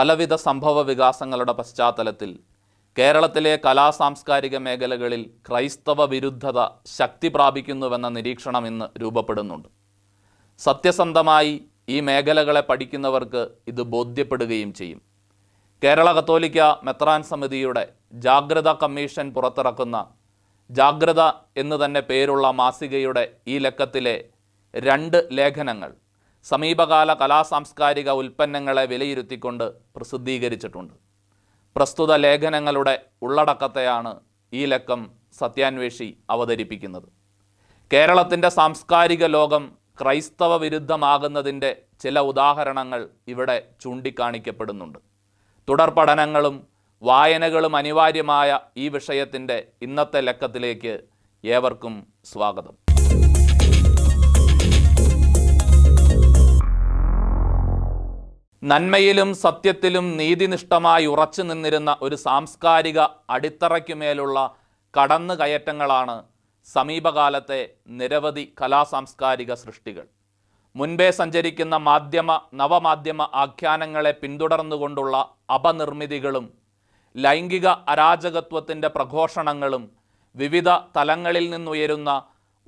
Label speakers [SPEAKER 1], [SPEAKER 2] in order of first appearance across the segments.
[SPEAKER 1] പലവിധ സംഭവ വികാസങ്ങളുടെ പശ്ചാത്തലത്തിൽ കേരളത്തിലെ കലാ സാംസ്കാരിക മേഖലകളിൽ ക്രൈസ്തവ വിരുദ്ധത ശക്തി പ്രാപിക്കുന്നുവെന്ന നിരീക്ഷണം ഇന്ന് രൂപപ്പെടുന്നുണ്ട് സത്യസന്ധമായി ഈ മേഖലകളെ പഠിക്കുന്നവർക്ക് ഇത് ബോധ്യപ്പെടുകയും ചെയ്യും കേരള കത്തോലിക്ക മെത്രാൻ സമിതിയുടെ ജാഗ്രത കമ്മീഷൻ പുറത്തിറക്കുന്ന ജാഗ്രത എന്ന് തന്നെ പേരുള്ള മാസികയുടെ ഈ ലക്കത്തിലെ രണ്ട് ലേഖനങ്ങൾ സമീപകാല കലാ സാംസ്കാരിക ഉൽപ്പന്നങ്ങളെ വിലയിരുത്തിക്കൊണ്ട് പ്രസിദ്ധീകരിച്ചിട്ടുണ്ട് പ്രസ്തുത ലേഖനങ്ങളുടെ ഉള്ളടക്കത്തെയാണ് ഈ ലക്കം സത്യാന്വേഷി അവതരിപ്പിക്കുന്നത് കേരളത്തിൻ്റെ സാംസ്കാരിക ലോകം ക്രൈസ്തവ വിരുദ്ധമാകുന്നതിൻ്റെ ചില ഉദാഹരണങ്ങൾ ഇവിടെ ചൂണ്ടിക്കാണിക്കപ്പെടുന്നുണ്ട് തുടർ പഠനങ്ങളും വായനകളും അനിവാര്യമായ ഈ വിഷയത്തിൻ്റെ ഇന്നത്തെ ലക്കത്തിലേക്ക് ഏവർക്കും സ്വാഗതം നന്മയിലും സത്യത്തിലും നീതിനിഷ്ഠമായി ഉറച്ചു നിന്നിരുന്ന ഒരു സാംസ്കാരിക അടിത്തറയ്ക്കുമേലുള്ള കടന്നുകയറ്റങ്ങളാണ് സമീപകാലത്തെ നിരവധി കലാസാംസ്കാരിക സൃഷ്ടികൾ മുൻപേ സഞ്ചരിക്കുന്ന മാധ്യമ നവമാധ്യമ ആഖ്യാനങ്ങളെ പിന്തുടർന്നുകൊണ്ടുള്ള അപനിർമ്മിതികളും ലൈംഗിക അരാജകത്വത്തിൻ്റെ പ്രഘോഷണങ്ങളും വിവിധ തലങ്ങളിൽ നിന്നുയരുന്ന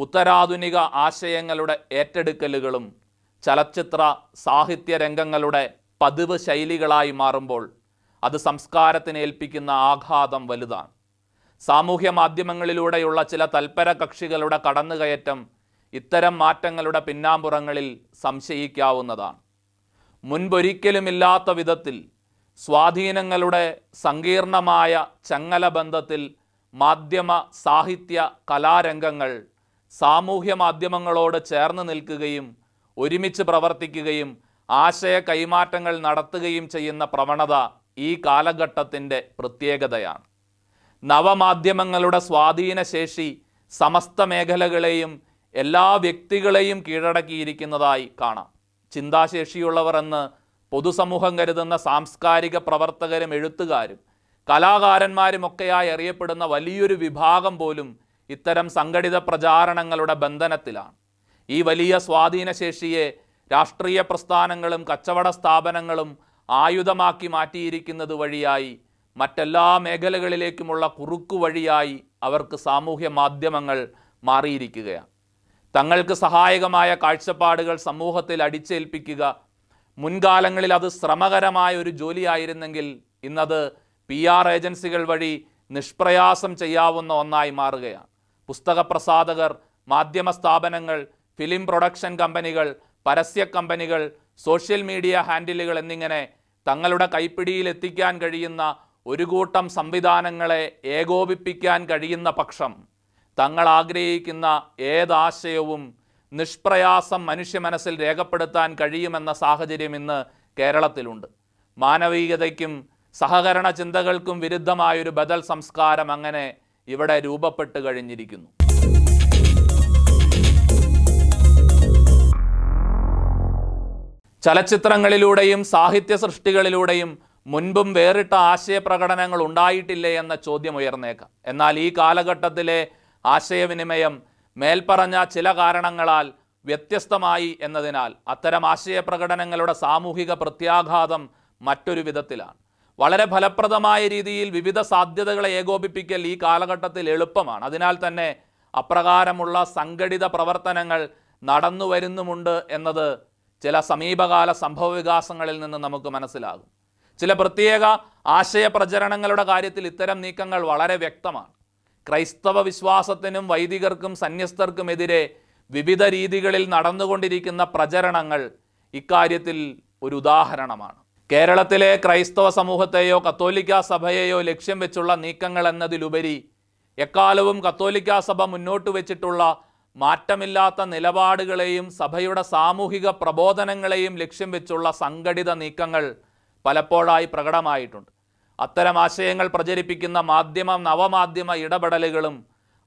[SPEAKER 1] ഉത്തരാധുനിക ആശയങ്ങളുടെ ഏറ്റെടുക്കലുകളും ചലച്ചിത്ര സാഹിത്യ രംഗങ്ങളുടെ പതിവ് ശൈലികളായി മാറുമ്പോൾ അത് സംസ്കാരത്തിന് ഏൽപ്പിക്കുന്ന ആഘാതം വലുതാണ് സാമൂഹ്യ മാധ്യമങ്ങളിലൂടെയുള്ള ചില തൽപര കക്ഷികളുടെ കടന്നുകയറ്റം ഇത്തരം മാറ്റങ്ങളുടെ പിന്നാമ്പുറങ്ങളിൽ സംശയിക്കാവുന്നതാണ് മുൻപൊരിക്കലുമില്ലാത്ത വിധത്തിൽ സ്വാധീനങ്ങളുടെ സങ്കീർണമായ ചങ്ങലബന്ധത്തിൽ മാധ്യമ സാഹിത്യ കലാരംഗങ്ങൾ സാമൂഹ്യ മാധ്യമങ്ങളോട് ചേർന്ന് നിൽക്കുകയും ഒരുമിച്ച് പ്രവർത്തിക്കുകയും ആശയ കൈമാറ്റങ്ങൾ നടത്തുകയും ചെയ്യുന്ന പ്രവണത ഈ കാലഘട്ടത്തിൻ്റെ പ്രത്യേകതയാണ് നവമാധ്യമങ്ങളുടെ സ്വാധീനശേഷി സമസ്ത മേഖലകളെയും എല്ലാ വ്യക്തികളെയും കീഴടക്കിയിരിക്കുന്നതായി കാണാം ചിന്താശേഷിയുള്ളവർ എന്ന് പൊതുസമൂഹം കരുതുന്ന സാംസ്കാരിക പ്രവർത്തകരും എഴുത്തുകാരും കലാകാരന്മാരുമൊക്കെയായി അറിയപ്പെടുന്ന വലിയൊരു വിഭാഗം പോലും ഇത്തരം സംഘടിത പ്രചാരണങ്ങളുടെ ബന്ധനത്തിലാണ് ഈ വലിയ സ്വാധീനശേഷിയെ രാഷ്ട്രീയ പ്രസ്ഥാനങ്ങളും കച്ചവട സ്ഥാപനങ്ങളും ആയുധമാക്കി മാറ്റിയിരിക്കുന്നത് വഴിയായി മറ്റെല്ലാ മേഖലകളിലേക്കുമുള്ള കുറുക്കു വഴിയായി അവർക്ക് സാമൂഹ്യ മാധ്യമങ്ങൾ മാറിയിരിക്കുകയാണ് തങ്ങൾക്ക് സഹായകമായ കാഴ്ചപ്പാടുകൾ സമൂഹത്തിൽ അടിച്ചേൽപ്പിക്കുക മുൻകാലങ്ങളിൽ അത് ശ്രമകരമായ ഒരു ജോലിയായിരുന്നെങ്കിൽ ഇന്നത് പി ആർ ഏജൻസികൾ വഴി നിഷ്പ്രയാസം ചെയ്യാവുന്ന ഒന്നായി മാറുകയാണ് പുസ്തക പ്രസാധകർ മാധ്യമ സ്ഥാപനങ്ങൾ ഫിലിം പ്രൊഡക്ഷൻ കമ്പനികൾ പരസ്യ കമ്പനികൾ സോഷ്യൽ മീഡിയ ഹാൻഡിലുകൾ എന്നിങ്ങനെ തങ്ങളുടെ കൈപ്പിടിയിൽ എത്തിക്കാൻ കഴിയുന്ന ഒരു കൂട്ടം സംവിധാനങ്ങളെ ഏകോപിപ്പിക്കാൻ കഴിയുന്ന പക്ഷം തങ്ങൾ ആഗ്രഹിക്കുന്ന ഏതാശയവും നിഷ്പ്രയാസം മനുഷ്യ മനസ്സിൽ രേഖപ്പെടുത്താൻ കഴിയുമെന്ന സാഹചര്യം ഇന്ന് കേരളത്തിലുണ്ട് മാനവികതയ്ക്കും സഹകരണ ചിന്തകൾക്കും വിരുദ്ധമായൊരു ബദൽ സംസ്കാരം അങ്ങനെ ഇവിടെ രൂപപ്പെട്ട് കഴിഞ്ഞിരിക്കുന്നു ചലച്ചിത്രങ്ങളിലൂടെയും സാഹിത്യ സൃഷ്ടികളിലൂടെയും മുൻപും വേറിട്ട ആശയപ്രകടനങ്ങൾ ഉണ്ടായിട്ടില്ലേ എന്ന ചോദ്യം ഉയർന്നേക്കാം എന്നാൽ ഈ കാലഘട്ടത്തിലെ ആശയവിനിമയം മേൽപ്പറഞ്ഞ ചില കാരണങ്ങളാൽ വ്യത്യസ്തമായി എന്നതിനാൽ അത്തരം ആശയപ്രകടനങ്ങളുടെ സാമൂഹിക പ്രത്യാഘാതം മറ്റൊരു വിധത്തിലാണ് വളരെ ഫലപ്രദമായ രീതിയിൽ വിവിധ സാധ്യതകളെ ഏകോപിപ്പിക്കൽ ഈ കാലഘട്ടത്തിൽ എളുപ്പമാണ് അതിനാൽ തന്നെ അപ്രകാരമുള്ള സംഘടിത പ്രവർത്തനങ്ങൾ നടന്നു വരുന്നുമുണ്ട് എന്നത് ചില സമീപകാല സംഭവ വികാസങ്ങളിൽ നിന്ന് നമുക്ക് മനസ്സിലാകും ചില പ്രത്യേക ആശയ പ്രചരണങ്ങളുടെ കാര്യത്തിൽ ഇത്തരം നീക്കങ്ങൾ വളരെ വ്യക്തമാണ് ക്രൈസ്തവ വിശ്വാസത്തിനും വൈദികർക്കും സന്യസ്തർക്കുമെതിരെ വിവിധ രീതികളിൽ നടന്നുകൊണ്ടിരിക്കുന്ന പ്രചരണങ്ങൾ ഇക്കാര്യത്തിൽ ഒരു ഉദാഹരണമാണ് കേരളത്തിലെ ക്രൈസ്തവ സമൂഹത്തെയോ കത്തോലിക്ക സഭയെയോ ലക്ഷ്യം വെച്ചുള്ള നീക്കങ്ങൾ എന്നതിലുപരി എക്കാലവും കത്തോലിക്കാ സഭ മുന്നോട്ട് വെച്ചിട്ടുള്ള മാറ്റമില്ലാത്ത നിലപാടുകളെയും സഭയുടെ സാമൂഹിക പ്രബോധനങ്ങളെയും ലക്ഷ്യം വെച്ചുള്ള സംഘടിത നീക്കങ്ങൾ പലപ്പോഴായി പ്രകടമായിട്ടുണ്ട് അത്തരം ആശയങ്ങൾ പ്രചരിപ്പിക്കുന്ന മാധ്യമ നവമാധ്യമ ഇടപെടലുകളും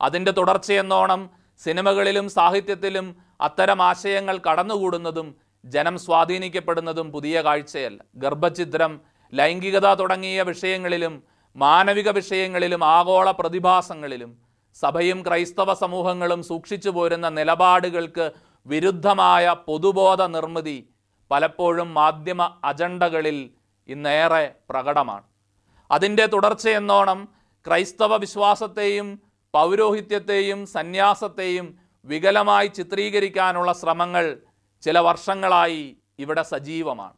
[SPEAKER 1] അതിൻ്റെ തുടർച്ചയെന്നോണം സിനിമകളിലും സാഹിത്യത്തിലും അത്തരം ആശയങ്ങൾ കടന്നുകൂടുന്നതും ജനം സ്വാധീനിക്കപ്പെടുന്നതും പുതിയ കാഴ്ചയല്ല ഗർഭചിത്രം ലൈംഗികത തുടങ്ങിയ വിഷയങ്ങളിലും മാനവിക വിഷയങ്ങളിലും ആഗോള പ്രതിഭാസങ്ങളിലും സഭയും ക്രൈസ്തവ സമൂഹങ്ങളും സൂക്ഷിച്ചു പോരുന്ന നിലപാടുകൾക്ക് വിരുദ്ധമായ പൊതുബോധ നിർമ്മിതി പലപ്പോഴും മാധ്യമ അജണ്ടകളിൽ ഇന്നേറെ പ്രകടമാണ് അതിൻ്റെ തുടർച്ചയെന്നോണം ക്രൈസ്തവ വിശ്വാസത്തെയും പൗരോഹിത്യത്തെയും സന്യാസത്തെയും വികലമായി ചിത്രീകരിക്കാനുള്ള ശ്രമങ്ങൾ ചില വർഷങ്ങളായി ഇവിടെ സജീവമാണ്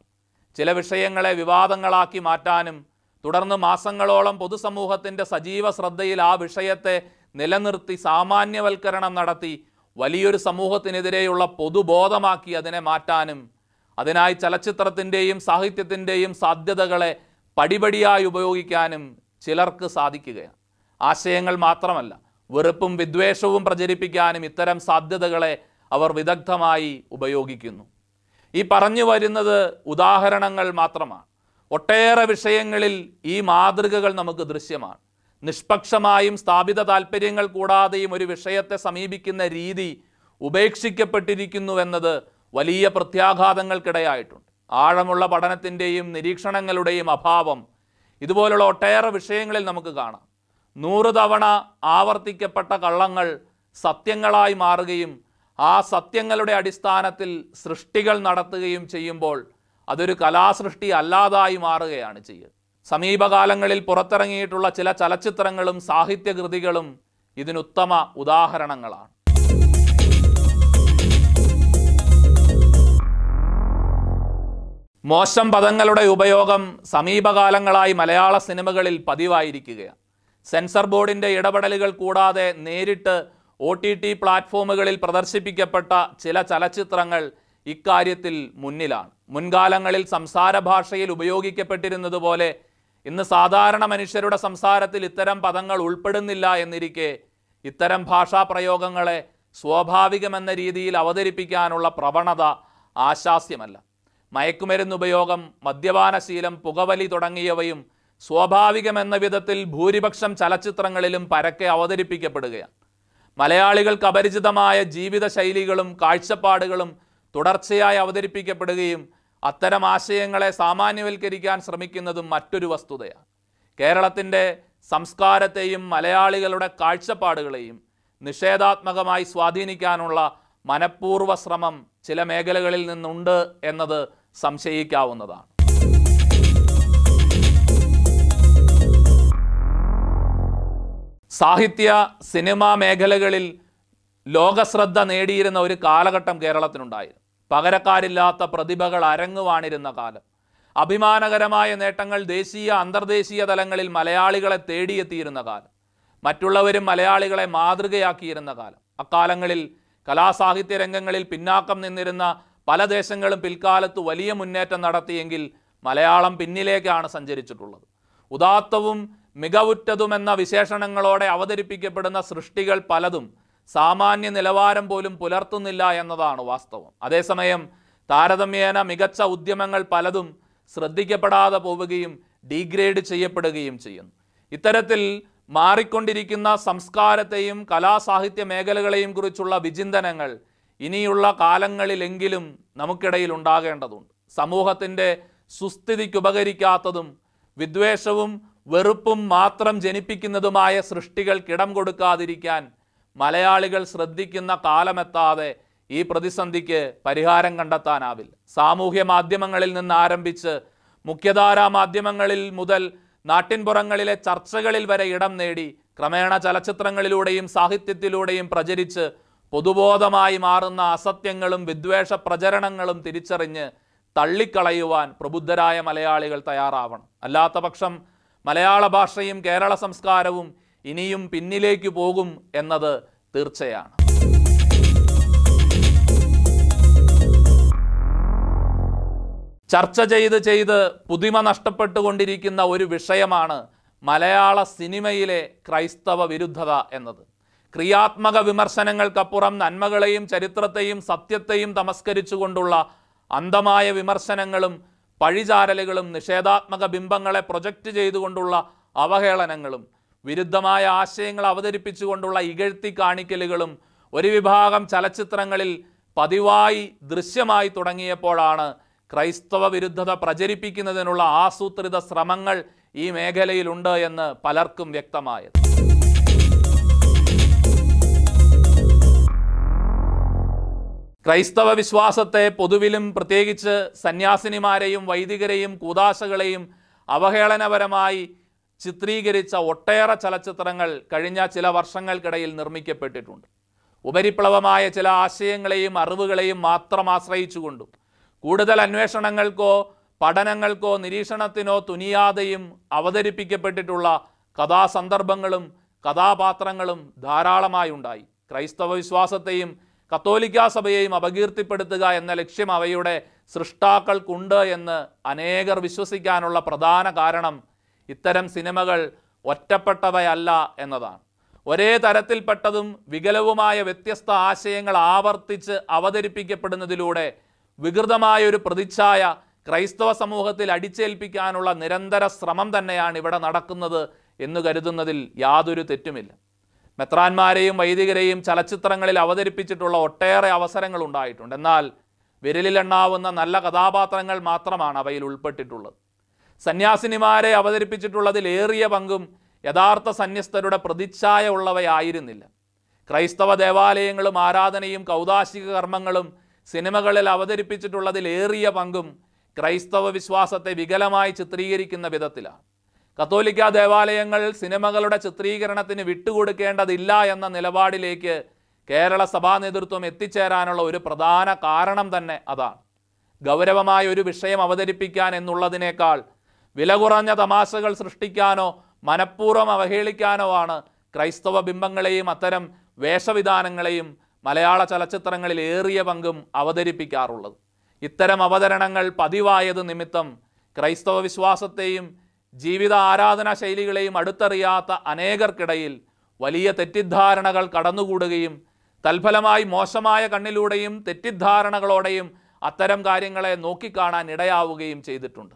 [SPEAKER 1] ചില വിഷയങ്ങളെ വിവാദങ്ങളാക്കി മാറ്റാനും തുടർന്ന് മാസങ്ങളോളം പൊതുസമൂഹത്തിൻ്റെ സജീവ ശ്രദ്ധയിൽ ആ വിഷയത്തെ നിലനിർത്തി സാമാന്യവൽക്കരണം നടത്തി വലിയൊരു സമൂഹത്തിനെതിരെയുള്ള പൊതുബോധമാക്കി അതിനെ മാറ്റാനും അതിനായി ചലച്ചിത്രത്തിൻ്റെയും സാഹിത്യത്തിൻ്റെയും സാധ്യതകളെ പടിപടിയായി ഉപയോഗിക്കാനും ചിലർക്ക് സാധിക്കുകയാണ് ആശയങ്ങൾ മാത്രമല്ല വെറുപ്പും വിദ്വേഷവും പ്രചരിപ്പിക്കാനും ഇത്തരം സാധ്യതകളെ അവർ വിദഗ്ധമായി ഉപയോഗിക്കുന്നു ഈ പറഞ്ഞു വരുന്നത് ഉദാഹരണങ്ങൾ മാത്രമാണ് ഒട്ടേറെ വിഷയങ്ങളിൽ ഈ മാതൃകകൾ നമുക്ക് ദൃശ്യമാണ് നിഷ്പക്ഷമായും സ്ഥാപിത താല്പര്യങ്ങൾ കൂടാതെയും ഒരു വിഷയത്തെ സമീപിക്കുന്ന രീതി ഉപേക്ഷിക്കപ്പെട്ടിരിക്കുന്നുവെന്നത് വലിയ പ്രത്യാഘാതങ്ങൾക്കിടയായിട്ടുണ്ട് ആഴമുള്ള പഠനത്തിൻ്റെയും നിരീക്ഷണങ്ങളുടെയും അഭാവം ഇതുപോലുള്ള ഒട്ടേറെ വിഷയങ്ങളിൽ നമുക്ക് കാണാം നൂറ് തവണ ആവർത്തിക്കപ്പെട്ട കള്ളങ്ങൾ സത്യങ്ങളായി മാറുകയും ആ സത്യങ്ങളുടെ അടിസ്ഥാനത്തിൽ സൃഷ്ടികൾ നടത്തുകയും ചെയ്യുമ്പോൾ അതൊരു കലാസൃഷ്ടി അല്ലാതായി മാറുകയാണ് ചെയ്യുക സമീപകാലങ്ങളിൽ പുറത്തിറങ്ങിയിട്ടുള്ള ചില ചലച്ചിത്രങ്ങളും സാഹിത്യകൃതികളും ഇതിനുത്തമ ഉദാഹരണങ്ങളാണ് മോശം പദങ്ങളുടെ ഉപയോഗം സമീപകാലങ്ങളായി മലയാള സിനിമകളിൽ പതിവായിരിക്കുകയാണ് സെൻസർ ബോർഡിൻ്റെ ഇടപെടലുകൾ കൂടാതെ നേരിട്ട് ഒ ടി ടി പ്ലാറ്റ്ഫോമുകളിൽ പ്രദർശിപ്പിക്കപ്പെട്ട ചില ചലച്ചിത്രങ്ങൾ ഇക്കാര്യത്തിൽ മുന്നിലാണ് മുൻകാലങ്ങളിൽ സംസാര ഭാഷയിൽ ഉപയോഗിക്കപ്പെട്ടിരുന്നതുപോലെ ഇന്ന് സാധാരണ മനുഷ്യരുടെ സംസാരത്തിൽ ഇത്തരം പദങ്ങൾ ഉൾപ്പെടുന്നില്ല എന്നിരിക്കെ ഇത്തരം ഭാഷാ പ്രയോഗങ്ങളെ സ്വാഭാവികമെന്ന രീതിയിൽ അവതരിപ്പിക്കാനുള്ള പ്രവണത ആശാസ്യമല്ല മയക്കുമരുന്ന് ഉപയോഗം മദ്യപാനശീലം പുകവലി തുടങ്ങിയവയും സ്വാഭാവികമെന്ന വിധത്തിൽ ഭൂരിപക്ഷം ചലച്ചിത്രങ്ങളിലും പരക്കെ അവതരിപ്പിക്കപ്പെടുകയാണ് മലയാളികൾക്ക് അപരിചിതമായ ജീവിതശൈലികളും കാഴ്ചപ്പാടുകളും തുടർച്ചയായി അവതരിപ്പിക്കപ്പെടുകയും അത്തരം ആശയങ്ങളെ സാമാന്യവൽക്കരിക്കാൻ ശ്രമിക്കുന്നതും മറ്റൊരു വസ്തുതയാണ് കേരളത്തിൻ്റെ സംസ്കാരത്തെയും മലയാളികളുടെ കാഴ്ചപ്പാടുകളെയും നിഷേധാത്മകമായി സ്വാധീനിക്കാനുള്ള മനഃപൂർവ്വ ശ്രമം ചില മേഖലകളിൽ നിന്നുണ്ട് എന്നത് സംശയിക്കാവുന്നതാണ് സാഹിത്യ സിനിമാ മേഖലകളിൽ ലോകശ്രദ്ധ നേടിയിരുന്ന ഒരു കാലഘട്ടം കേരളത്തിനുണ്ടായിരുന്നു പകരക്കാരില്ലാത്ത പ്രതിഭകൾ അരങ്ങുവാണിരുന്ന കാലം അഭിമാനകരമായ നേട്ടങ്ങൾ ദേശീയ അന്തർദേശീയ തലങ്ങളിൽ മലയാളികളെ തേടിയെത്തിയിരുന്ന കാലം മറ്റുള്ളവരും മലയാളികളെ മാതൃകയാക്കിയിരുന്ന കാലം അക്കാലങ്ങളിൽ കലാസാഹിത്യ രംഗങ്ങളിൽ പിന്നാക്കം നിന്നിരുന്ന പല ദേശങ്ങളും പിൽക്കാലത്ത് വലിയ മുന്നേറ്റം നടത്തിയെങ്കിൽ മലയാളം പിന്നിലേക്കാണ് സഞ്ചരിച്ചിട്ടുള്ളത് ഉദാത്തവും മികവുറ്റതുമെന്ന വിശേഷണങ്ങളോടെ അവതരിപ്പിക്കപ്പെടുന്ന സൃഷ്ടികൾ പലതും സാമാന്യ നിലവാരം പോലും പുലർത്തുന്നില്ല എന്നതാണ് വാസ്തവം അതേസമയം താരതമ്യേന മികച്ച ഉദ്യമങ്ങൾ പലതും ശ്രദ്ധിക്കപ്പെടാതെ പോവുകയും ഡീഗ്രേഡ് ചെയ്യപ്പെടുകയും ചെയ്യുന്നു ഇത്തരത്തിൽ മാറിക്കൊണ്ടിരിക്കുന്ന സംസ്കാരത്തെയും കലാസാഹിത്യ മേഖലകളെയും കുറിച്ചുള്ള വിചിന്തനങ്ങൾ ഇനിയുള്ള കാലങ്ങളിലെങ്കിലും നമുക്കിടയിൽ ഉണ്ടാകേണ്ടതുണ്ട് സമൂഹത്തിൻ്റെ സുസ്ഥിതിക്കുപകരിക്കാത്തതും വിദ്വേഷവും വെറുപ്പും മാത്രം ജനിപ്പിക്കുന്നതുമായ സൃഷ്ടികൾക്കിടം കൊടുക്കാതിരിക്കാൻ മലയാളികൾ ശ്രദ്ധിക്കുന്ന കാലമെത്താതെ ഈ പ്രതിസന്ധിക്ക് പരിഹാരം കണ്ടെത്താനാവില്ല സാമൂഹ്യ മാധ്യമങ്ങളിൽ നിന്ന് ആരംഭിച്ച് മുഖ്യധാരാ മാധ്യമങ്ങളിൽ മുതൽ നാട്ടിൻപുറങ്ങളിലെ ചർച്ചകളിൽ വരെ ഇടം നേടി ക്രമേണ ചലച്ചിത്രങ്ങളിലൂടെയും സാഹിത്യത്തിലൂടെയും പ്രചരിച്ച് പൊതുബോധമായി മാറുന്ന അസത്യങ്ങളും വിദ്വേഷ പ്രചരണങ്ങളും തിരിച്ചറിഞ്ഞ് തള്ളിക്കളയുവാൻ പ്രബുദ്ധരായ മലയാളികൾ തയ്യാറാവണം അല്ലാത്തപക്ഷം മലയാള ഭാഷയും കേരള സംസ്കാരവും ഇനിയും പിന്നിലേക്ക് പോകും എന്നത് തീർച്ചയാണ് ചർച്ച ചെയ്ത് ചെയ്ത് പുതിമ നഷ്ടപ്പെട്ടുകൊണ്ടിരിക്കുന്ന ഒരു വിഷയമാണ് മലയാള സിനിമയിലെ ക്രൈസ്തവ വിരുദ്ധത എന്നത് ക്രിയാത്മക വിമർശനങ്ങൾക്കപ്പുറം നന്മകളെയും ചരിത്രത്തെയും സത്യത്തെയും തമസ്കരിച്ചുകൊണ്ടുള്ള അന്ധമായ വിമർശനങ്ങളും പഴിചാരലുകളും നിഷേധാത്മക ബിംബങ്ങളെ പ്രൊജക്റ്റ് ചെയ്തുകൊണ്ടുള്ള അവഹേളനങ്ങളും വിരുദ്ധമായ ആശയങ്ങൾ അവതരിപ്പിച്ചുകൊണ്ടുള്ള ഇകഴ്ത്തി കാണിക്കലുകളും ഒരു വിഭാഗം ചലച്ചിത്രങ്ങളിൽ പതിവായി ദൃശ്യമായി തുടങ്ങിയപ്പോഴാണ് ക്രൈസ്തവ വിരുദ്ധത പ്രചരിപ്പിക്കുന്നതിനുള്ള ആസൂത്രിത ശ്രമങ്ങൾ ഈ മേഖലയിലുണ്ട് എന്ന് പലർക്കും വ്യക്തമായത് ക്രൈസ്തവ വിശ്വാസത്തെ പൊതുവിലും വൈദികരെയും ചിത്രീകരിച്ച ഒട്ടേറെ ചലച്ചിത്രങ്ങൾ കഴിഞ്ഞ ചില വർഷങ്ങൾക്കിടയിൽ നിർമ്മിക്കപ്പെട്ടിട്ടുണ്ട് ഉപരിപ്ലവമായ ചില ആശയങ്ങളെയും അറിവുകളെയും മാത്രം ആശ്രയിച്ചുകൊണ്ടും കൂടുതൽ അന്വേഷണങ്ങൾക്കോ പഠനങ്ങൾക്കോ നിരീക്ഷണത്തിനോ തുനിയാതെയും അവതരിപ്പിക്കപ്പെട്ടിട്ടുള്ള കഥാസന്ദർഭങ്ങളും കഥാപാത്രങ്ങളും ധാരാളമായി ഉണ്ടായി ക്രൈസ്തവ വിശ്വാസത്തെയും കത്തോലിക്കാ സഭയെയും അപകീർത്തിപ്പെടുത്തുക എന്ന ലക്ഷ്യം അവയുടെ സൃഷ്ടാക്കൾക്കുണ്ട് എന്ന് അനേകർ വിശ്വസിക്കാനുള്ള പ്രധാന കാരണം ഇത്തരം സിനിമകൾ ഒറ്റപ്പെട്ടവയല്ല എന്നതാണ് ഒരേ തരത്തിൽപ്പെട്ടതും വികലവുമായ വ്യത്യസ്ത ആശയങ്ങൾ ആവർത്തിച്ച് അവതരിപ്പിക്കപ്പെടുന്നതിലൂടെ വികൃതമായ ഒരു പ്രതിച്ഛായ ക്രൈസ്തവ സമൂഹത്തിൽ അടിച്ചേൽപ്പിക്കാനുള്ള നിരന്തര ശ്രമം തന്നെയാണ് ഇവിടെ നടക്കുന്നത് എന്ന് കരുതുന്നതിൽ യാതൊരു തെറ്റുമില്ല മെത്രാന്മാരെയും വൈദികരെയും ചലച്ചിത്രങ്ങളിൽ അവതരിപ്പിച്ചിട്ടുള്ള ഒട്ടേറെ അവസരങ്ങൾ ഉണ്ടായിട്ടുണ്ട് എന്നാൽ വിരലിലെണ്ണാവുന്ന നല്ല കഥാപാത്രങ്ങൾ മാത്രമാണ് അവയിൽ ഉൾപ്പെട്ടിട്ടുള്ളത് സന്യാസിനിമാരെ അവതരിപ്പിച്ചിട്ടുള്ളതിൽ ഏറിയ പങ്കും യഥാർത്ഥ സന്യസ്തരുടെ പ്രതിച്ഛായ ഉള്ളവയായിരുന്നില്ല ക്രൈസ്തവ ദേവാലയങ്ങളും ആരാധനയും കൗതാശിക കർമ്മങ്ങളും സിനിമകളിൽ അവതരിപ്പിച്ചിട്ടുള്ളതിൽ ഏറിയ പങ്കും ക്രൈസ്തവ വിശ്വാസത്തെ വികലമായി ചിത്രീകരിക്കുന്ന വിധത്തിലാണ് കത്തോലിക്ക ദേവാലയങ്ങൾ സിനിമകളുടെ ചിത്രീകരണത്തിന് വിട്ടുകൊടുക്കേണ്ടതില്ല എന്ന നിലപാടിലേക്ക് കേരള സഭാ നേതൃത്വം എത്തിച്ചേരാനുള്ള ഒരു പ്രധാന കാരണം തന്നെ അതാണ് ഗൗരവമായ ഒരു വിഷയം അവതരിപ്പിക്കാൻ എന്നുള്ളതിനേക്കാൾ വില കുറഞ്ഞ തമാശകൾ സൃഷ്ടിക്കാനോ മനഃപൂർവ്വം അവഹേളിക്കാനോ ആണ് ക്രൈസ്തവ ബിംബങ്ങളെയും അത്തരം വേഷവിധാനങ്ങളെയും മലയാള ചലച്ചിത്രങ്ങളിൽ ഏറിയ പങ്കും അവതരിപ്പിക്കാറുള്ളത് ഇത്തരം അവതരണങ്ങൾ പതിവായത് നിമിത്തം ക്രൈസ്തവ വിശ്വാസത്തെയും ജീവിത ആരാധനാ ശൈലികളെയും അടുത്തറിയാത്ത അനേകർക്കിടയിൽ വലിയ തെറ്റിദ്ധാരണകൾ കടന്നുകൂടുകയും തൽഫലമായി മോശമായ കണ്ണിലൂടെയും തെറ്റിദ്ധാരണകളോടെയും അത്തരം കാര്യങ്ങളെ നോക്കിക്കാണാൻ ഇടയാവുകയും ചെയ്തിട്ടുണ്ട്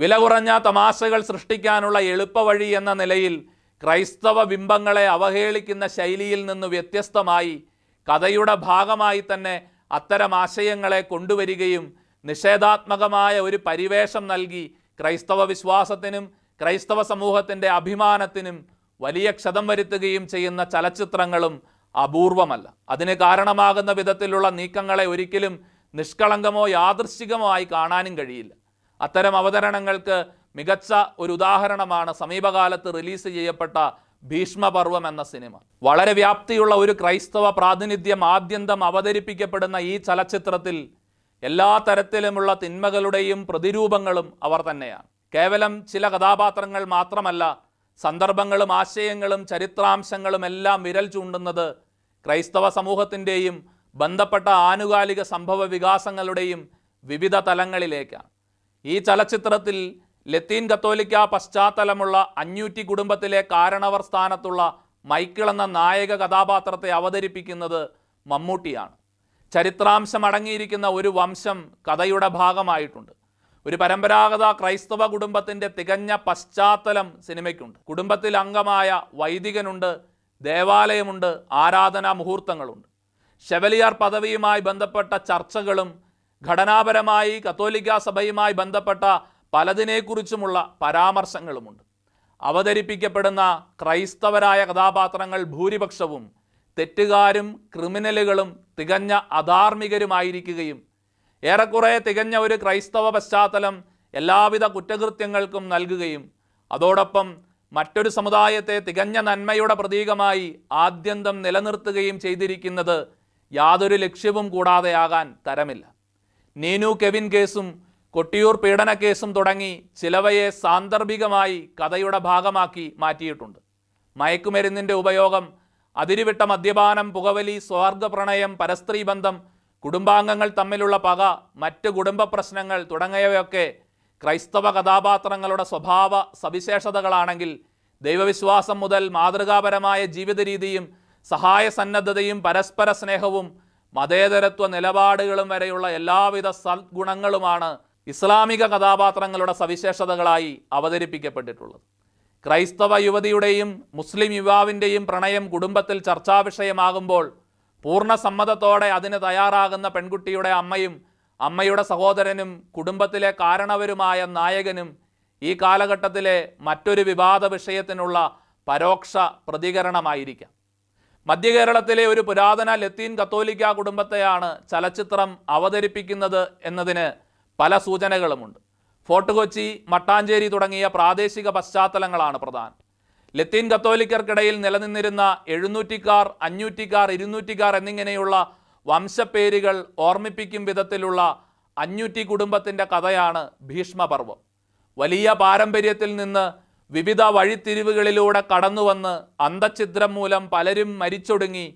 [SPEAKER 1] വില കുറഞ്ഞ തമാശകൾ സൃഷ്ടിക്കാനുള്ള എളുപ്പവഴി എന്ന നിലയിൽ ക്രൈസ്തവ ബിംബങ്ങളെ അവഹേളിക്കുന്ന ശൈലിയിൽ നിന്ന് വ്യത്യസ്തമായി കഥയുടെ ഭാഗമായി തന്നെ അത്തരം ആശയങ്ങളെ കൊണ്ടുവരികയും നിഷേധാത്മകമായ ഒരു പരിവേഷം നൽകി ക്രൈസ്തവ വിശ്വാസത്തിനും ക്രൈസ്തവ സമൂഹത്തിൻ്റെ അഭിമാനത്തിനും വലിയ ക്ഷതം വരുത്തുകയും ചെയ്യുന്ന ചലച്ചിത്രങ്ങളും അപൂർവമല്ല അതിന് കാരണമാകുന്ന വിധത്തിലുള്ള നീക്കങ്ങളെ ഒരിക്കലും നിഷ്കളങ്കമോ യാദൃശ്ചികമോ ആയി കാണാനും കഴിയില്ല അത്തരം അവതരണങ്ങൾക്ക് മികച്ച ഒരു ഉദാഹരണമാണ് സമീപകാലത്ത് റിലീസ് ചെയ്യപ്പെട്ട ഭീഷ്മപർവം എന്ന സിനിമ വളരെ വ്യാപ്തിയുള്ള ഒരു ക്രൈസ്തവ പ്രാതിനിധ്യം ആദ്യന്തം അവതരിപ്പിക്കപ്പെടുന്ന ഈ ചലച്ചിത്രത്തിൽ എല്ലാ തരത്തിലുമുള്ള തിന്മകളുടെയും പ്രതിരൂപങ്ങളും അവർ തന്നെയാണ് കേവലം ചില കഥാപാത്രങ്ങൾ മാത്രമല്ല സന്ദർഭങ്ങളും ആശയങ്ങളും ചരിത്രാംശങ്ങളും എല്ലാം വിരൽ ചൂണ്ടുന്നത് ക്രൈസ്തവ സമൂഹത്തിൻ്റെയും ബന്ധപ്പെട്ട ആനുകാലിക സംഭവ വികാസങ്ങളുടെയും വിവിധ തലങ്ങളിലേക്കാണ് ഈ ചലച്ചിത്രത്തിൽ ലത്തീൻ കത്തോലിക്ക പശ്ചാത്തലമുള്ള അഞ്ഞൂറ്റി കുടുംബത്തിലെ കാരണവർ സ്ഥാനത്തുള്ള മൈക്കിൾ എന്ന നായക കഥാപാത്രത്തെ അവതരിപ്പിക്കുന്നത് മമ്മൂട്ടിയാണ് ചരിത്രാംശം അടങ്ങിയിരിക്കുന്ന ഒരു വംശം കഥയുടെ ഭാഗമായിട്ടുണ്ട് ഒരു പരമ്പരാഗത ക്രൈസ്തവ കുടുംബത്തിൻ്റെ തികഞ്ഞ പശ്ചാത്തലം സിനിമയ്ക്കുണ്ട് കുടുംബത്തിൽ അംഗമായ വൈദികനുണ്ട് ദേവാലയമുണ്ട് ആരാധനാ മുഹൂർത്തങ്ങളുണ്ട് ഷെവലിയാർ പദവിയുമായി ബന്ധപ്പെട്ട ചർച്ചകളും ഘടനാപരമായി കത്തോലിക്ക സഭയുമായി ബന്ധപ്പെട്ട പലതിനെക്കുറിച്ചുമുള്ള പരാമർശങ്ങളുമുണ്ട് അവതരിപ്പിക്കപ്പെടുന്ന ക്രൈസ്തവരായ കഥാപാത്രങ്ങൾ ഭൂരിപക്ഷവും തെറ്റുകാരും ക്രിമിനലുകളും തികഞ്ഞ അധാർമികരുമായിരിക്കുകയും ഏറെക്കുറെ തികഞ്ഞ ഒരു ക്രൈസ്തവ പശ്ചാത്തലം എല്ലാവിധ കുറ്റകൃത്യങ്ങൾക്കും നൽകുകയും അതോടൊപ്പം മറ്റൊരു സമുദായത്തെ തികഞ്ഞ നന്മയുടെ പ്രതീകമായി ആദ്യന്തം നിലനിർത്തുകയും ചെയ്തിരിക്കുന്നത് യാതൊരു ലക്ഷ്യവും കൂടാതെയാകാൻ തരമില്ല നീനു കെവിൻ കേസും കൊട്ടിയൂർ പീഡന കേസും തുടങ്ങി ചിലവയെ സാന്ദർഭികമായി കഥയുടെ ഭാഗമാക്കി മാറ്റിയിട്ടുണ്ട് മയക്കുമരുന്നിൻ്റെ ഉപയോഗം അതിരുവിട്ട മദ്യപാനം പുകവലി പ്രണയം പരസ്ത്രീ ബന്ധം കുടുംബാംഗങ്ങൾ തമ്മിലുള്ള പക മറ്റ് കുടുംബ പ്രശ്നങ്ങൾ തുടങ്ങിയവയൊക്കെ ക്രൈസ്തവ കഥാപാത്രങ്ങളുടെ സ്വഭാവ സവിശേഷതകളാണെങ്കിൽ ദൈവവിശ്വാസം മുതൽ മാതൃകാപരമായ ജീവിത രീതിയും സഹായ സന്നദ്ധതയും പരസ്പര സ്നേഹവും മതേതരത്വ നിലപാടുകളും വരെയുള്ള എല്ലാവിധ സദ്ഗുണങ്ങളുമാണ് ഇസ്ലാമിക കഥാപാത്രങ്ങളുടെ സവിശേഷതകളായി അവതരിപ്പിക്കപ്പെട്ടിട്ടുള്ളത് ക്രൈസ്തവ യുവതിയുടെയും മുസ്ലിം യുവാവിൻ്റെയും പ്രണയം കുടുംബത്തിൽ ചർച്ചാ വിഷയമാകുമ്പോൾ പൂർണ്ണ സമ്മതത്തോടെ അതിന് തയ്യാറാകുന്ന പെൺകുട്ടിയുടെ അമ്മയും അമ്മയുടെ സഹോദരനും കുടുംബത്തിലെ കാരണവരുമായ നായകനും ഈ കാലഘട്ടത്തിലെ മറ്റൊരു വിവാദ വിഷയത്തിനുള്ള പരോക്ഷ പ്രതികരണമായിരിക്കാം മധ്യകേരളത്തിലെ ഒരു പുരാതന ലത്തീൻ കത്തോലിക്ക കുടുംബത്തെയാണ് ചലച്ചിത്രം അവതരിപ്പിക്കുന്നത് എന്നതിന് പല സൂചനകളുമുണ്ട് ഫോർട്ട് കൊച്ചി മട്ടാഞ്ചേരി തുടങ്ങിയ പ്രാദേശിക പശ്ചാത്തലങ്ങളാണ് പ്രധാനം ലത്തീൻ കത്തോലിക്കർക്കിടയിൽ നിലനിന്നിരുന്ന എഴുന്നൂറ്റിക്കാർ അഞ്ഞൂറ്റിക്കാർ ഇരുന്നൂറ്റിക്കാർ എന്നിങ്ങനെയുള്ള വംശപ്പേരുകൾ ഓർമ്മിപ്പിക്കും വിധത്തിലുള്ള അഞ്ഞൂറ്റി കുടുംബത്തിൻ്റെ കഥയാണ് ഭീഷ്മപർവം വലിയ പാരമ്പര്യത്തിൽ നിന്ന് വിവിധ വഴിത്തിരിവുകളിലൂടെ കടന്നുവന്ന് അന്തഛിദ്രം മൂലം പലരും മരിച്ചൊടുങ്ങി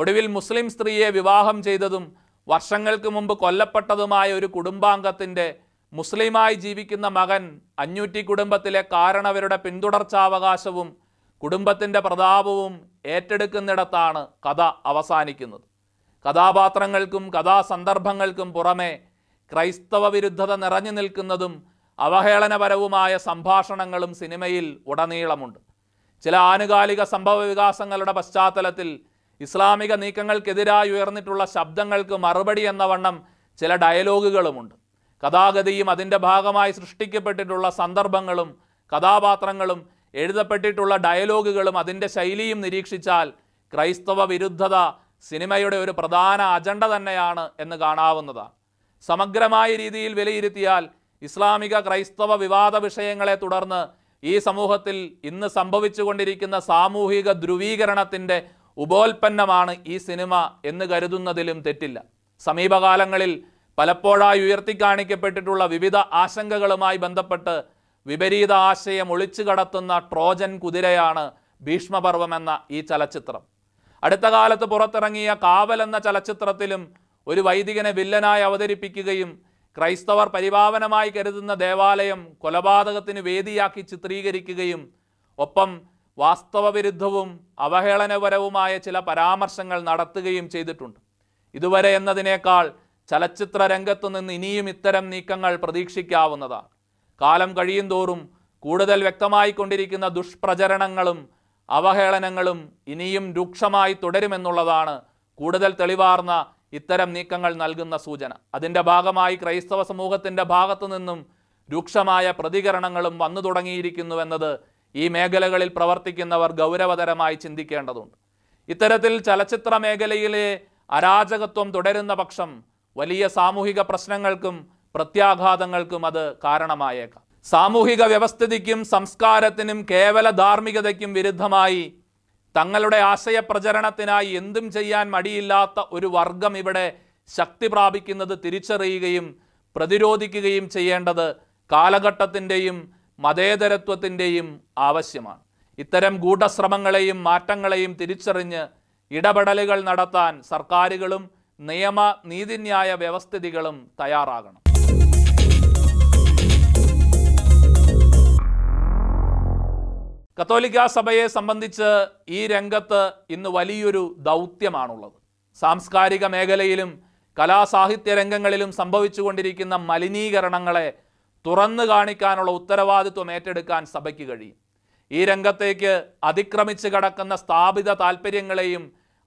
[SPEAKER 1] ഒടുവിൽ മുസ്ലിം സ്ത്രീയെ വിവാഹം ചെയ്തതും വർഷങ്ങൾക്ക് മുമ്പ് കൊല്ലപ്പെട്ടതുമായ ഒരു കുടുംബാംഗത്തിൻ്റെ മുസ്ലിമായി ജീവിക്കുന്ന മകൻ അഞ്ഞൂറ്റി കുടുംബത്തിലെ കാരണവരുടെ പിന്തുടർച്ചാവകാശവും കുടുംബത്തിൻ്റെ പ്രതാപവും ഏറ്റെടുക്കുന്നിടത്താണ് കഥ അവസാനിക്കുന്നത് കഥാപാത്രങ്ങൾക്കും കഥാസന്ദർഭങ്ങൾക്കും പുറമെ ക്രൈസ്തവ വിരുദ്ധത നിറഞ്ഞു നിൽക്കുന്നതും അവഹേളനപരവുമായ സംഭാഷണങ്ങളും സിനിമയിൽ ഉടനീളമുണ്ട് ചില ആനുകാലിക സംഭവ വികാസങ്ങളുടെ പശ്ചാത്തലത്തിൽ ഇസ്ലാമിക നീക്കങ്ങൾക്കെതിരായി ഉയർന്നിട്ടുള്ള ശബ്ദങ്ങൾക്ക് മറുപടി എന്ന വണ്ണം ചില ഡയലോഗുകളുമുണ്ട് കഥാഗതിയും അതിൻ്റെ ഭാഗമായി സൃഷ്ടിക്കപ്പെട്ടിട്ടുള്ള സന്ദർഭങ്ങളും കഥാപാത്രങ്ങളും എഴുതപ്പെട്ടിട്ടുള്ള ഡയലോഗുകളും അതിൻ്റെ ശൈലിയും നിരീക്ഷിച്ചാൽ ക്രൈസ്തവ വിരുദ്ധത സിനിമയുടെ ഒരു പ്രധാന അജണ്ട തന്നെയാണ് എന്ന് കാണാവുന്നതാണ് സമഗ്രമായ രീതിയിൽ വിലയിരുത്തിയാൽ ഇസ്ലാമിക ക്രൈസ്തവ വിവാദ വിഷയങ്ങളെ തുടർന്ന് ഈ സമൂഹത്തിൽ ഇന്ന് സംഭവിച്ചുകൊണ്ടിരിക്കുന്ന സാമൂഹിക ധ്രുവീകരണത്തിൻ്റെ ഉപോൽപ്പന്നമാണ് ഈ സിനിമ എന്ന് കരുതുന്നതിലും തെറ്റില്ല സമീപകാലങ്ങളിൽ പലപ്പോഴായി ഉയർത്തിക്കാണിക്കപ്പെട്ടിട്ടുള്ള വിവിധ ആശങ്കകളുമായി ബന്ധപ്പെട്ട് വിപരീത ആശയം ഒളിച്ചു കടത്തുന്ന ട്രോജൻ കുതിരയാണ് ഭീഷ്മപർവം എന്ന ഈ ചലച്ചിത്രം അടുത്ത കാലത്ത് പുറത്തിറങ്ങിയ കാവൽ എന്ന ചലച്ചിത്രത്തിലും ഒരു വൈദികനെ വില്ലനായി അവതരിപ്പിക്കുകയും ക്രൈസ്തവർ പരിഭാവനമായി കരുതുന്ന ദേവാലയം കൊലപാതകത്തിന് വേദിയാക്കി ചിത്രീകരിക്കുകയും ഒപ്പം വാസ്തവവിരുദ്ധവും അവഹേളനപരവുമായ ചില പരാമർശങ്ങൾ നടത്തുകയും ചെയ്തിട്ടുണ്ട് ഇതുവരെ എന്നതിനേക്കാൾ ചലച്ചിത്ര രംഗത്തു നിന്ന് ഇനിയും ഇത്തരം നീക്കങ്ങൾ പ്രതീക്ഷിക്കാവുന്നതാണ് കാലം തോറും കൂടുതൽ വ്യക്തമായിക്കൊണ്ടിരിക്കുന്ന ദുഷ്പ്രചരണങ്ങളും അവഹേളനങ്ങളും ഇനിയും രൂക്ഷമായി തുടരുമെന്നുള്ളതാണ് കൂടുതൽ തെളിവാർന്ന ഇത്തരം നീക്കങ്ങൾ നൽകുന്ന സൂചന അതിൻ്റെ ഭാഗമായി ക്രൈസ്തവ സമൂഹത്തിൻ്റെ ഭാഗത്തു നിന്നും രൂക്ഷമായ പ്രതികരണങ്ങളും വന്നു തുടങ്ങിയിരിക്കുന്നുവെന്നത് ഈ മേഖലകളിൽ പ്രവർത്തിക്കുന്നവർ ഗൗരവതരമായി ചിന്തിക്കേണ്ടതുണ്ട് ഇത്തരത്തിൽ ചലച്ചിത്ര മേഖലയിലെ അരാജകത്വം തുടരുന്ന പക്ഷം വലിയ സാമൂഹിക പ്രശ്നങ്ങൾക്കും പ്രത്യാഘാതങ്ങൾക്കും അത് കാരണമായേക്കാം സാമൂഹിക വ്യവസ്ഥിതിക്കും സംസ്കാരത്തിനും കേവല ധാർമ്മികതയ്ക്കും വിരുദ്ധമായി തങ്ങളുടെ ആശയപ്രചരണത്തിനായി എന്തും ചെയ്യാൻ മടിയില്ലാത്ത ഒരു വർഗം ഇവിടെ ശക്തി പ്രാപിക്കുന്നത് തിരിച്ചറിയുകയും പ്രതിരോധിക്കുകയും ചെയ്യേണ്ടത് കാലഘട്ടത്തിൻ്റെയും മതേതരത്വത്തിൻ്റെയും ആവശ്യമാണ് ഇത്തരം ഗൂഢശ്രമങ്ങളെയും മാറ്റങ്ങളെയും തിരിച്ചറിഞ്ഞ് ഇടപെടലുകൾ നടത്താൻ സർക്കാരുകളും നിയമ നീതിന്യായ വ്യവസ്ഥിതികളും തയ്യാറാകണം കത്തോലിക്ക സഭയെ സംബന്ധിച്ച് ഈ രംഗത്ത് ഇന്ന് വലിയൊരു ദൗത്യമാണുള്ളത് സാംസ്കാരിക മേഖലയിലും കലാസാഹിത്യ രംഗങ്ങളിലും സംഭവിച്ചുകൊണ്ടിരിക്കുന്ന മലിനീകരണങ്ങളെ തുറന്നു കാണിക്കാനുള്ള ഉത്തരവാദിത്വം ഏറ്റെടുക്കാൻ സഭയ്ക്ക് കഴിയും ഈ രംഗത്തേക്ക് അതിക്രമിച്ച് കടക്കുന്ന സ്ഥാപിത താൽപ്പര്യങ്ങളെയും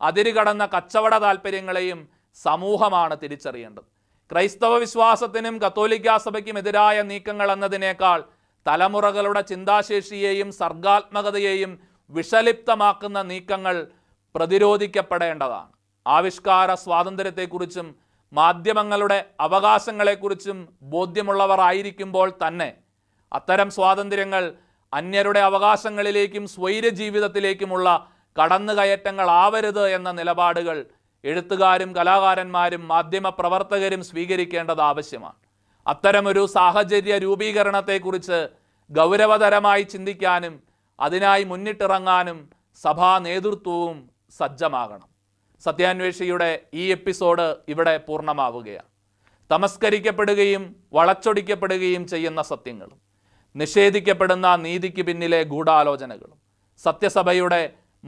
[SPEAKER 1] അതിരുകടന്ന കച്ചവട താൽപ്പര്യങ്ങളെയും സമൂഹമാണ് തിരിച്ചറിയേണ്ടത് ക്രൈസ്തവ വിശ്വാസത്തിനും കത്തോലിക്കാ സഭയ്ക്കും എതിരായ നീക്കങ്ങൾ എന്നതിനേക്കാൾ തലമുറകളുടെ ചിന്താശേഷിയെയും സർഗാത്മകതയെയും വിഷലിപ്തമാക്കുന്ന നീക്കങ്ങൾ പ്രതിരോധിക്കപ്പെടേണ്ടതാണ് ആവിഷ്കാര സ്വാതന്ത്ര്യത്തെക്കുറിച്ചും മാധ്യമങ്ങളുടെ അവകാശങ്ങളെക്കുറിച്ചും ബോധ്യമുള്ളവർ ആയിരിക്കുമ്പോൾ തന്നെ അത്തരം സ്വാതന്ത്ര്യങ്ങൾ അന്യരുടെ അവകാശങ്ങളിലേക്കും സ്വൈര ജീവിതത്തിലേക്കുമുള്ള കടന്നുകയറ്റങ്ങൾ ആവരുത് എന്ന നിലപാടുകൾ എഴുത്തുകാരും കലാകാരന്മാരും മാധ്യമ പ്രവർത്തകരും സ്വീകരിക്കേണ്ടത് ആവശ്യമാണ് അത്തരമൊരു സാഹചര്യ രൂപീകരണത്തെക്കുറിച്ച് ഗൗരവതരമായി ചിന്തിക്കാനും അതിനായി മുന്നിട്ടിറങ്ങാനും സഭാ നേതൃത്വവും സജ്ജമാകണം സത്യാന്വേഷിയുടെ ഈ എപ്പിസോഡ് ഇവിടെ പൂർണ്ണമാവുകയാണ് തമസ്കരിക്കപ്പെടുകയും വളച്ചൊടിക്കപ്പെടുകയും ചെയ്യുന്ന സത്യങ്ങളും നിഷേധിക്കപ്പെടുന്ന നീതിക്ക് പിന്നിലെ ഗൂഢാലോചനകളും സത്യസഭയുടെ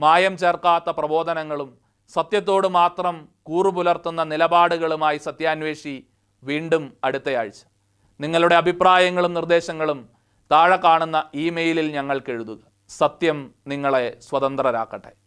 [SPEAKER 1] മായം ചേർക്കാത്ത പ്രബോധനങ്ങളും സത്യത്തോട് മാത്രം കൂറുപുലർത്തുന്ന നിലപാടുകളുമായി സത്യാന്വേഷി വീണ്ടും അടുത്തയാഴ്ച നിങ്ങളുടെ അഭിപ്രായങ്ങളും നിർദ്ദേശങ്ങളും താഴെ കാണുന്ന ഇമെയിലിൽ ഞങ്ങൾക്ക് എഴുതുക സത്യം നിങ്ങളെ സ്വതന്ത്രരാക്കട്ടെ